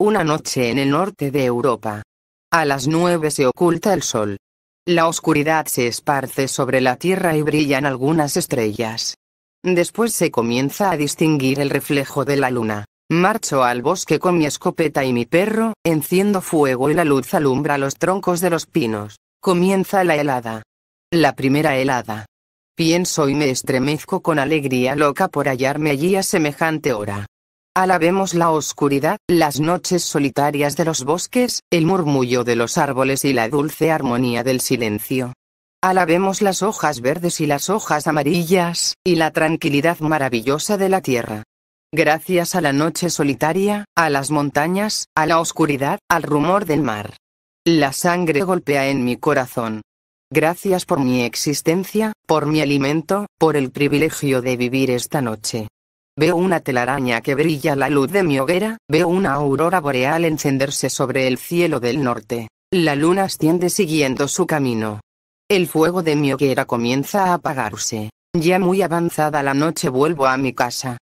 Una noche en el norte de Europa. A las nueve se oculta el sol. La oscuridad se esparce sobre la tierra y brillan algunas estrellas. Después se comienza a distinguir el reflejo de la luna. Marcho al bosque con mi escopeta y mi perro, enciendo fuego y la luz alumbra los troncos de los pinos. Comienza la helada. La primera helada. Pienso y me estremezco con alegría loca por hallarme allí a semejante hora. Alabemos la oscuridad, las noches solitarias de los bosques, el murmullo de los árboles y la dulce armonía del silencio. Alabemos las hojas verdes y las hojas amarillas, y la tranquilidad maravillosa de la tierra. Gracias a la noche solitaria, a las montañas, a la oscuridad, al rumor del mar. La sangre golpea en mi corazón. Gracias por mi existencia, por mi alimento, por el privilegio de vivir esta noche. Veo una telaraña que brilla la luz de mi hoguera, veo una aurora boreal encenderse sobre el cielo del norte. La luna asciende siguiendo su camino. El fuego de mi hoguera comienza a apagarse. Ya muy avanzada la noche vuelvo a mi casa.